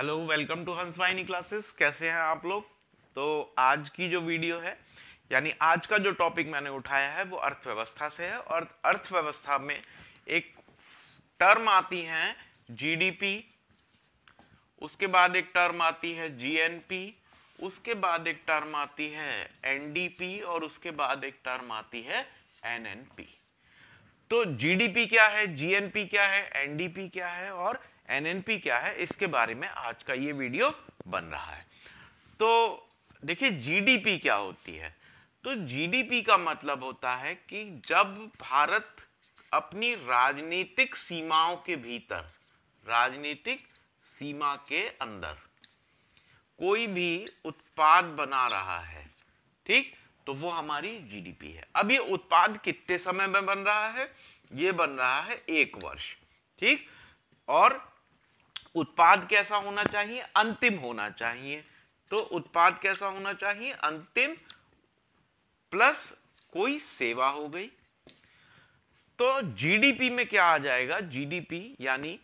hello welcome to हंस वाइनी classes कैसे हैं आप लोग तो आज की जो वीडियो है यानी आज का जो टॉपिक मैंने उठाया है वो अर्थव्यवस्था से है और अर्थव्यवस्था में एक टर्म आती है जीडीपी उसके बाद एक टर्म आती है जीएनपी उसके बाद एक टर्म आती है एनडीपी और उसके बाद एक टर्म आती है एनएनपी तो जीडीपी क्या है जीएनपी क्या है एनडीपी क्या है और एनएनपी क्या है इसके बारे में आज का ये वीडियो बन रहा है तो देखिए जीडीपी क्या होती है तो जीडीपी का मतलब होता है कि जब भारत अपनी राजनीतिक सीमाओं के भीतर राजनीतिक सीमा के अंदर कोई भी उत्पाद बना रहा है ठीक तो वो हमारी जीडीपी है अब ये उत्पाद कितने समय में बन रहा है ये बन रहा है एक वर्ष ठीक और उत्पाद कैसा होना चाहिए अंतिम होना चाहिए तो उत्पाद कैसा होना चाहिए अंतिम प्लस कोई सेवा हो गई तो जीडीपी में क्या आ जाएगा जीडीपी यानी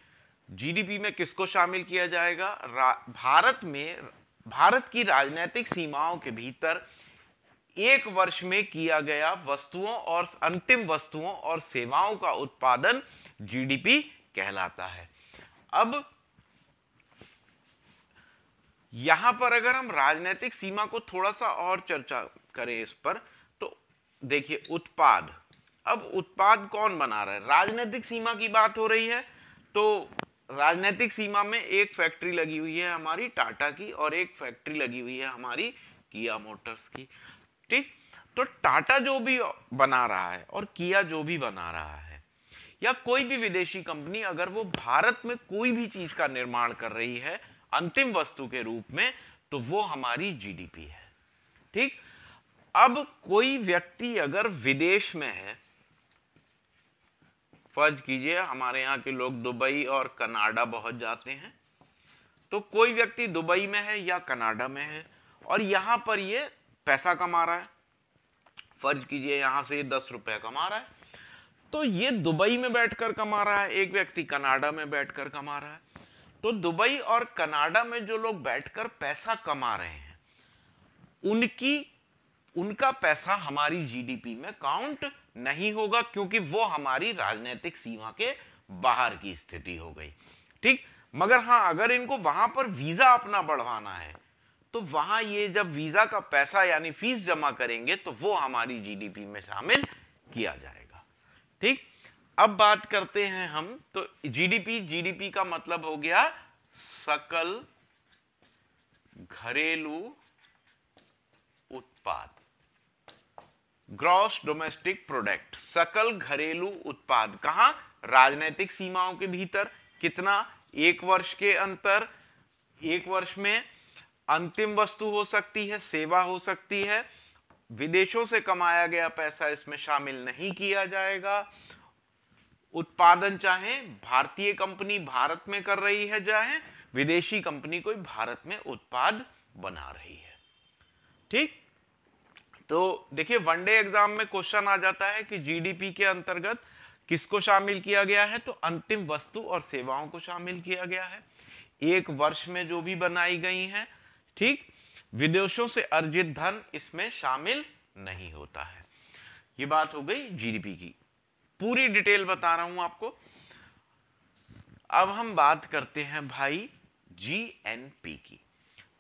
जीडीपी में किसको शामिल किया जाएगा भारत में भारत की राजनैतिक सीमाओं के भीतर एक वर्ष में किया गया वस्तुओं और अंतिम वस्तुओं और सेवाओं का उत्पादन जीडीपी कहलाता है अब यहां पर अगर हम राजनीतिक सीमा को थोड़ा सा और चर्चा करें इस पर तो देखिए उत्पाद अब उत्पाद कौन बना रहा है राजनीतिक सीमा की बात हो रही है तो राजनीतिक सीमा में एक फैक्ट्री लगी हुई है हमारी टाटा की और एक फैक्ट्री लगी हुई है हमारी किया मोटर्स की ठीक तो टाटा जो भी बना रहा है और किया जो भी बना रहा है या कोई भी विदेशी कंपनी अगर वो भारत में कोई भी चीज का निर्माण कर रही है अंतिम वस्तु के रूप में तो वो हमारी जीडीपी है ठीक अब कोई व्यक्ति अगर विदेश में है फर्ज कीजिए हमारे यहां के लोग दुबई और कनाडा बहुत जाते हैं तो कोई व्यक्ति दुबई में है या कनाडा में है और यहां पर ये पैसा कमा रहा है फर्ज कीजिए यहां से ये दस रुपये कमा रहा है तो ये दुबई में बैठकर कमा रहा है एक व्यक्ति कनाडा में बैठकर कमा रहा है तो दुबई और कनाडा में जो लोग बैठकर पैसा कमा रहे हैं उनकी उनका पैसा हमारी जीडीपी में काउंट नहीं होगा क्योंकि वो हमारी राजनीतिक सीमा के बाहर की स्थिति हो गई ठीक मगर हाँ अगर इनको वहां पर वीजा अपना बढ़वाना है तो वहां ये जब वीजा का पैसा यानी फीस जमा करेंगे तो वो हमारी जीडीपी में शामिल किया जाएगा ठीक अब बात करते हैं हम तो जीडीपी जीडीपी का मतलब हो गया सकल घरेलू उत्पाद ग्रॉस डोमेस्टिक प्रोडक्ट सकल घरेलू उत्पाद कहा राजनीतिक सीमाओं के भीतर कितना एक वर्ष के अंतर एक वर्ष में अंतिम वस्तु हो सकती है सेवा हो सकती है विदेशों से कमाया गया पैसा इसमें शामिल नहीं किया जाएगा उत्पादन चाहे भारतीय कंपनी भारत में कर रही है चाहे विदेशी कंपनी कोई भारत में उत्पाद बना रही है ठीक तो देखिए वनडे एग्जाम में क्वेश्चन आ जाता है कि जीडीपी के अंतर्गत किसको शामिल किया गया है तो अंतिम वस्तु और सेवाओं को शामिल किया गया है एक वर्ष में जो भी बनाई गई हैं ठीक विदेशों से अर्जित धन इसमें शामिल नहीं होता है ये बात हो गई जीडीपी की पूरी डिटेल बता रहा हूं आपको अब हम बात करते हैं भाई जीएनपी की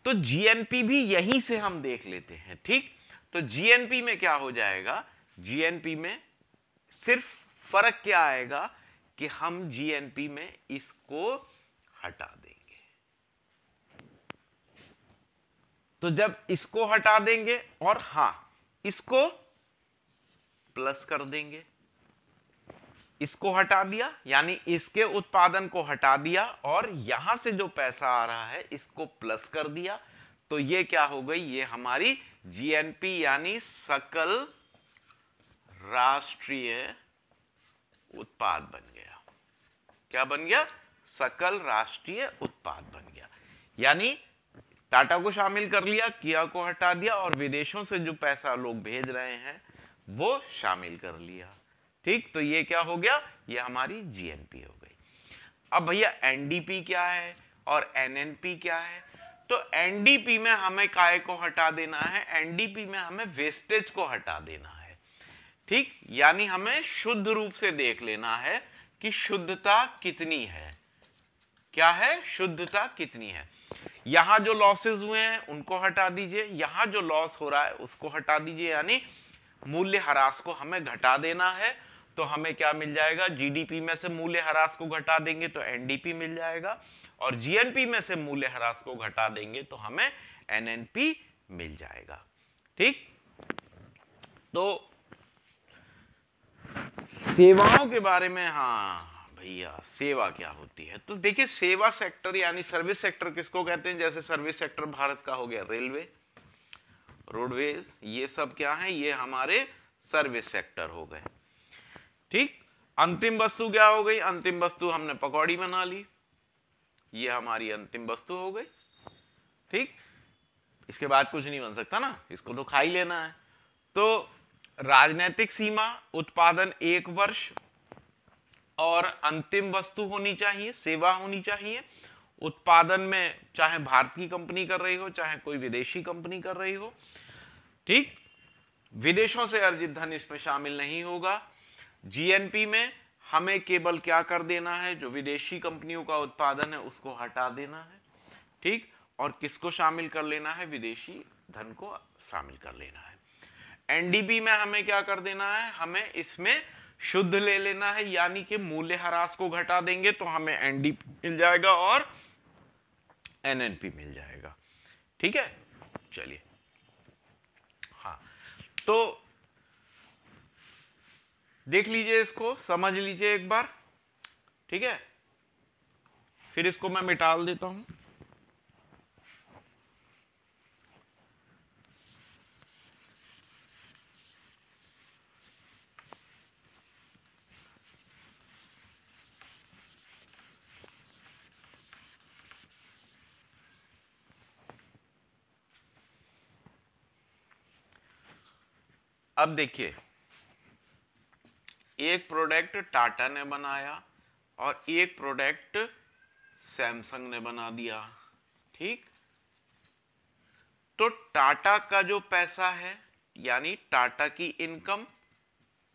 तो जीएनपी भी यहीं से हम देख लेते हैं ठीक तो जीएनपी में क्या हो जाएगा जीएनपी में सिर्फ फर्क क्या आएगा कि हम जीएनपी में इसको हटा देंगे तो जब इसको हटा देंगे और हां इसको प्लस कर देंगे इसको हटा दिया यानी इसके उत्पादन को हटा दिया और यहां से जो पैसा आ रहा है इसको प्लस कर दिया तो ये क्या हो गई ये हमारी जीएनपी यानी सकल राष्ट्रीय उत्पाद बन गया क्या बन गया सकल राष्ट्रीय उत्पाद बन गया यानी टाटा को शामिल कर लिया किया को हटा दिया और विदेशों से जो पैसा लोग भेज रहे हैं वो शामिल कर लिया ठीक तो ये क्या हो गया ये हमारी जीएनपी हो गई अब भैया एनडीपी क्या है और एनएनपी क्या है तो एनडीपी में हमें काय को हटा देना है एनडीपी में हमें वेस्टेज को हटा देना है ठीक यानी हमें शुद्ध रूप से देख लेना है कि शुद्धता कितनी है क्या है शुद्धता कितनी है यहां जो लॉसेज हुए हैं उनको हटा दीजिए यहां जो लॉस हो रहा है उसको हटा दीजिए यानी मूल्य हरास को हमें घटा देना है तो हमें क्या मिल जाएगा जीडीपी में से मूल्य हरास को घटा देंगे तो एनडीपी मिल जाएगा और जीएनपी में से मूल्य हरास को घटा देंगे तो हमें एनएनपी मिल जाएगा ठीक तो सेवाओं के बारे में हाँ भैया सेवा क्या होती है तो देखिए सेवा सेक्टर यानी सर्विस सेक्टर किसको कहते हैं जैसे सर्विस सेक्टर भारत का हो गया रेलवे रोडवेज ये सब क्या है ये हमारे सर्विस सेक्टर हो गए ठीक अंतिम वस्तु क्या हो गई अंतिम वस्तु हमने पकौड़ी बना ली ये हमारी अंतिम वस्तु हो गई ठीक इसके बाद कुछ नहीं बन सकता ना इसको तो खा ही लेना है तो राजनीतिक सीमा उत्पादन एक वर्ष और अंतिम वस्तु होनी चाहिए सेवा होनी चाहिए उत्पादन में चाहे भारत की कंपनी कर रही हो चाहे कोई विदेशी कंपनी कर रही हो ठीक विदेशों से अर्जित धन इसमें शामिल नहीं होगा जीएनपी में हमें केवल क्या कर देना है जो विदेशी कंपनियों का उत्पादन है उसको हटा देना है ठीक और किसको शामिल कर लेना है विदेशी धन को शामिल कर लेना है एनडीपी में हमें क्या कर देना है हमें इसमें शुद्ध ले लेना है यानी कि मूल्य हरास को घटा देंगे तो हमें एनडीपी मिल जाएगा और एनएनपी मिल जाएगा ठीक है चलिए हाँ तो देख लीजिए इसको समझ लीजिए एक बार ठीक है फिर इसको मैं मिटाल देता हूं अब देखिए एक प्रोडक्ट टाटा ने बनाया और एक प्रोडक्ट सैमसंग ने बना दिया ठीक तो टाटा का जो पैसा है यानी टाटा की इनकम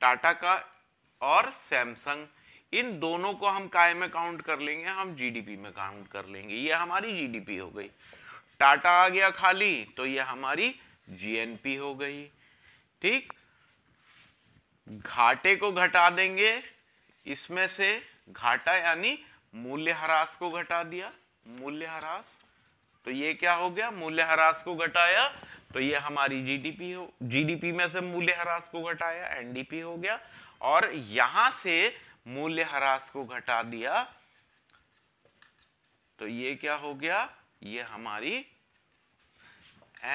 टाटा का और सैमसंग इन दोनों को हम काय में काउंट कर लेंगे हम जीडीपी में काउंट कर लेंगे ये हमारी जीडीपी हो गई टाटा आ गया खाली तो ये हमारी जीएनपी हो गई ठीक घाटे को घटा देंगे इसमें से घाटा यानी मूल्य हरास को घटा दिया मूल्य हरास तो ये क्या हो गया मूल्य हरास को घटाया तो ये हमारी जीडीपी हो जीडीपी में से मूल्य हरास को घटाया एनडीपी हो गया और यहां से मूल्य हरास को घटा दिया तो ये क्या हो गया ये हमारी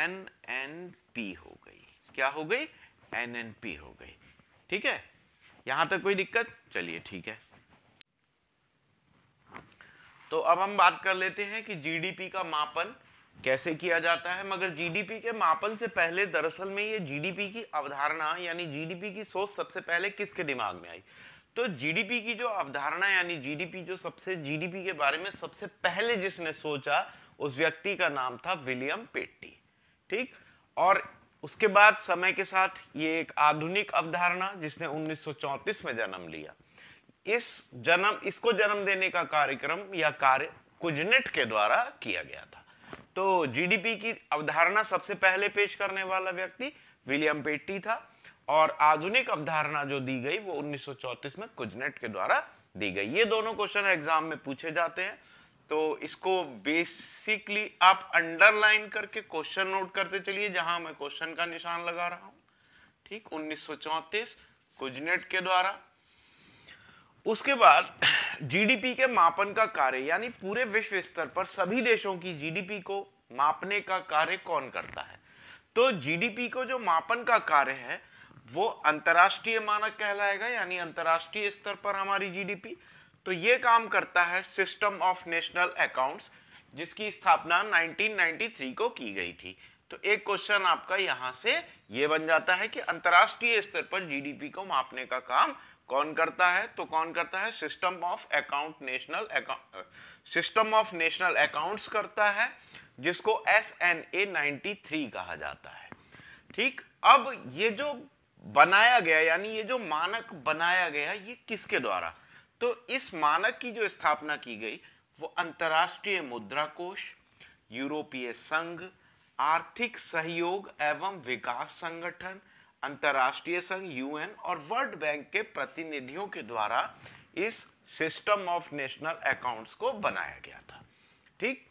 एन एन पी हो गई क्या हो गई एन एन पी हो गई ठीक है यहां तक कोई दिक्कत चलिए ठीक है तो अब हम बात कर लेते हैं कि जीडीपी का मापन कैसे किया जाता है मगर जीडीपी के मापन से पहले दरअसल में ये जीडीपी की अवधारणा यानी जीडीपी की सोच सबसे पहले किसके दिमाग में आई तो जीडीपी की जो अवधारणा यानी जीडीपी जो सबसे जीडीपी के बारे में सबसे पहले जिसने सोचा उस व्यक्ति का नाम था विलियम पेट्टी ठीक और उसके बाद समय के साथ ये एक आधुनिक अवधारणा जिसने 1934 में जन्म लिया इस जन्म इसको जन्म देने का कार्यक्रम या कार्य कुजनेट के द्वारा किया गया था तो जीडीपी की अवधारणा सबसे पहले पेश करने वाला व्यक्ति विलियम पेट्टी था और आधुनिक अवधारणा जो दी गई वो 1934 में कुजनेट के द्वारा दी गई ये दोनों क्वेश्चन एग्जाम में पूछे जाते हैं तो इसको बेसिकली आप अंडरलाइन करके क्वेश्चन नोट करते चलिए जहां मैं क्वेश्चन का निशान लगा रहा हूं ठीक उन्नीस कुजनेट के द्वारा उसके बाद जीडीपी के मापन का कार्य यानी पूरे विश्व स्तर पर सभी देशों की जीडीपी को मापने का कार्य कौन करता है तो जीडीपी को जो मापन का कार्य है वो अंतर्राष्ट्रीय मानक कहलाएगा यानी अंतरराष्ट्रीय स्तर पर हमारी जीडीपी तो ये काम करता है सिस्टम ऑफ नेशनल अकाउंट्स जिसकी स्थापना 1993 को की गई थी तो एक क्वेश्चन आपका यहां से ये बन जाता है कि अंतरराष्ट्रीय स्तर पर जीडीपी को मापने का काम कौन करता है तो कौन करता है system of account national system of national accounts करता है जिसको एस एन ए थ्री कहा जाता है ठीक अब ये जो बनाया गया यानी ये जो मानक बनाया गया ये किसके द्वारा तो इस मानक की जो स्थापना की गई वो अंतर्राष्ट्रीय मुद्रा कोष यूरोपीय संघ आर्थिक सहयोग एवं विकास संगठन अंतर्राष्ट्रीय संघ यूएन और वर्ल्ड बैंक के प्रतिनिधियों के द्वारा इस सिस्टम ऑफ नेशनल अकाउंट्स को बनाया गया था ठीक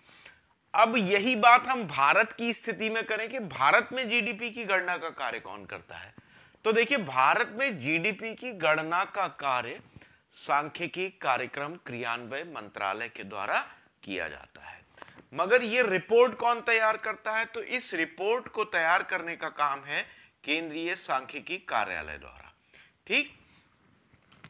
अब यही बात हम भारत की स्थिति में करें कि भारत में जीडीपी की गणना का कार्य कौन करता है तो देखिए भारत में जीडीपी की गणना का कार्य सांख्यिकी कार्यक्रम क्रियान्वय मंत्रालय के द्वारा किया जाता है मगर ये रिपोर्ट कौन तैयार करता है तो इस रिपोर्ट को तैयार करने का काम है केंद्रीय सांख्यिकी कार्यालय द्वारा ठीक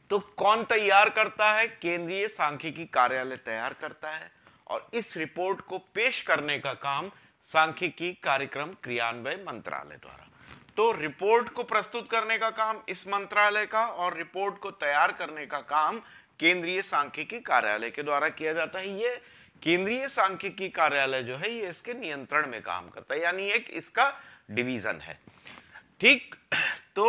तो कौन तैयार करता है केंद्रीय सांख्यिकी कार्यालय तैयार करता है और इस रिपोर्ट को पेश करने का काम सांख्यिकी कार्यक्रम क्रियान्वय मंत्रालय द्वारा तो रिपोर्ट को प्रस्तुत करने का काम इस मंत्रालय का और रिपोर्ट को तैयार करने का काम केंद्रीय सांख्यिकी कार्यालय के द्वारा किया जाता है ये केंद्रीय सांख्यिकी कार्यालय जो है ये इसके नियंत्रण में काम करता है यानी एक इसका डिवीजन है ठीक तो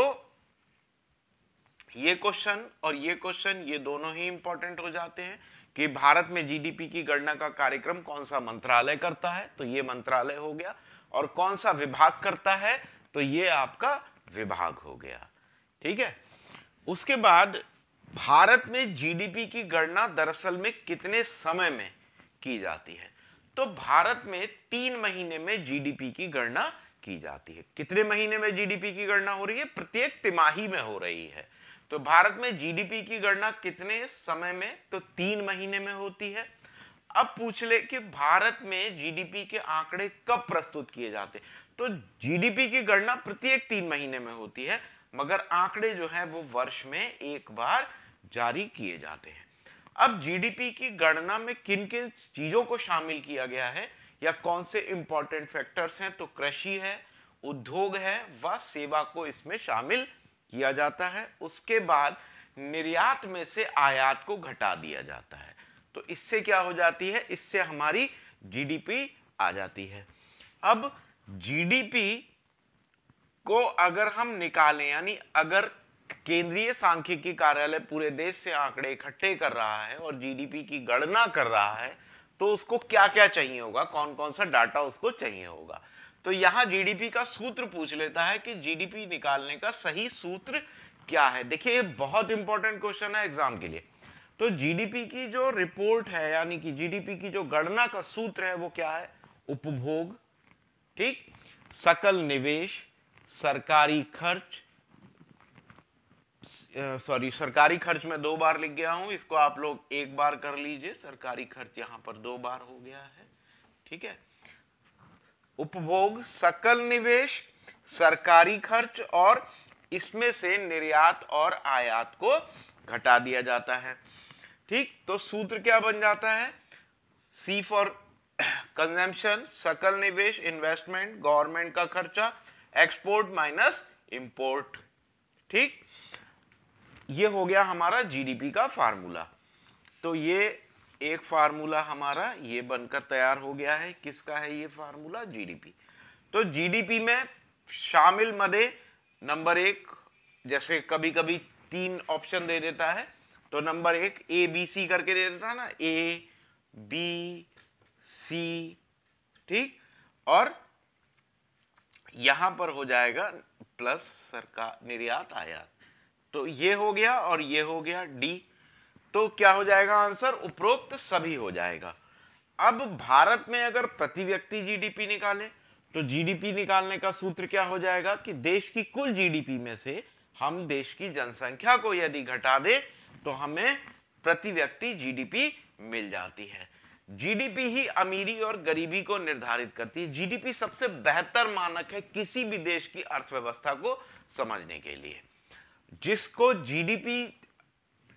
ये क्वेश्चन और ये क्वेश्चन ये दोनों ही इंपॉर्टेंट हो जाते हैं कि भारत में जीडीपी की गणना का कार्यक्रम कौन सा मंत्रालय करता है तो ये मंत्रालय हो गया और कौन सा विभाग करता है तो ये आपका विभाग हो गया ठीक है उसके बाद भारत में जीडीपी की गणना दरअसल में कितने समय में की जाती है तो भारत में तीन महीने में जीडीपी की गणना की जाती है कितने महीने में जीडीपी की गणना हो रही है प्रत्येक तिमाही में हो रही है तो भारत में जीडीपी की गणना कितने समय में तो तीन महीने में होती है अब पूछ ले कि भारत में जीडीपी के आंकड़े कब प्रस्तुत किए जाते तो जीडीपी की गणना प्रत्येक तीन महीने में होती है मगर आंकड़े जो है वो वर्ष में एक बार जारी किए जाते हैं अब जीडीपी की गणना में किन किन चीजों को शामिल किया गया है या कौन से इंपॉर्टेंट फैक्टर्स हैं तो कृषि है उद्योग है व सेवा को इसमें शामिल किया जाता है उसके बाद निर्यात में से आयात को घटा दिया जाता है तो इससे क्या हो जाती है इससे हमारी जीडीपी आ जाती है अब जीडीपी को अगर हम निकालें यानी अगर केंद्रीय सांख्यिकी कार्यालय पूरे देश से आंकड़े इकट्ठे कर रहा है और जीडीपी की गणना कर रहा है तो उसको क्या क्या चाहिए होगा कौन कौन सा डाटा उसको चाहिए होगा तो यहां जीडीपी का सूत्र पूछ लेता है कि जीडीपी निकालने का सही सूत्र क्या है देखिए ये बहुत इंपॉर्टेंट क्वेश्चन है एग्जाम के लिए तो जीडीपी की जो रिपोर्ट है यानी कि जीडीपी की जो गणना का सूत्र है वो क्या है उपभोग ठीक सकल निवेश सरकारी खर्च सॉरी सरकारी खर्च में दो बार लिख गया हूं इसको आप लोग एक बार कर लीजिए सरकारी खर्च यहां पर दो बार हो गया है ठीक है उपभोग सकल निवेश सरकारी खर्च और इसमें से निर्यात और आयात को घटा दिया जाता है ठीक तो सूत्र क्या बन जाता है सी फॉर कंजम्पशन सकल निवेश इन्वेस्टमेंट गवर्नमेंट का खर्चा एक्सपोर्ट माइनस इंपोर्ट ठीक ये हो गया हमारा जीडीपी का फार्मूला तो ये एक फार्मूला हमारा ये बनकर तैयार हो गया है किसका है ये फार्मूला जीडीपी तो जीडीपी में शामिल मदे नंबर एक जैसे कभी कभी तीन ऑप्शन दे देता है तो नंबर एक ए बी सी करके दे देता है ना ए बी सी ठीक और यहां पर हो जाएगा प्लस सरकार निर्यात आयात तो ये हो गया और ये हो गया डी तो क्या हो जाएगा आंसर उपरोक्त सभी हो जाएगा अब भारत में अगर प्रति व्यक्ति जीडीपी निकाले तो जीडीपी निकालने का सूत्र क्या हो जाएगा कि देश की कुल जीडीपी में से हम देश की जनसंख्या को यदि घटा दे तो हमें प्रति व्यक्ति जीडीपी मिल जाती है जीडीपी ही अमीरी और गरीबी को निर्धारित करती है जीडीपी सबसे बेहतर मानक है किसी भी देश की अर्थव्यवस्था को समझने के लिए जिसको जीडीपी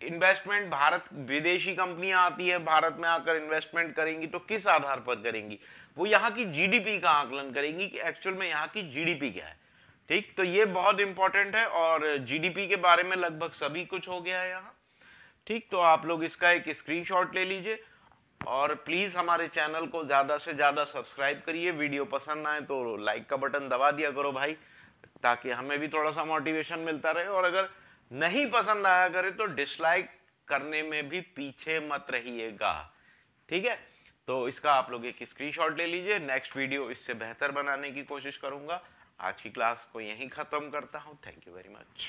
इन्वेस्टमेंट भारत विदेशी कंपनियां आती है भारत में आकर इन्वेस्टमेंट करेंगी तो किस आधार पर करेंगी वो यहां की जीडीपी का आकलन करेंगी कि एक्चुअल में यहां की जीडीपी क्या है ठीक तो ये बहुत इंपॉर्टेंट है और जीडीपी के बारे में लगभग सभी कुछ हो गया है यहां ठीक तो आप लोग इसका एक स्क्रीनशॉट ले लीजिए और प्लीज़ हमारे चैनल को ज़्यादा से ज़्यादा सब्सक्राइब करिए वीडियो पसंद आए तो लाइक का बटन दबा दिया करो भाई ताकि हमें भी थोड़ा सा मोटिवेशन मिलता रहे और अगर नहीं पसंद आया करे तो डिसलाइक करने में भी पीछे मत रहिएगा ठीक है तो इसका आप लोग एक स्क्रीनशॉट ले लीजिए नेक्स्ट वीडियो इससे बेहतर बनाने की कोशिश करूंगा आज की क्लास को यहीं ख़त्म करता हूं थैंक यू वेरी मच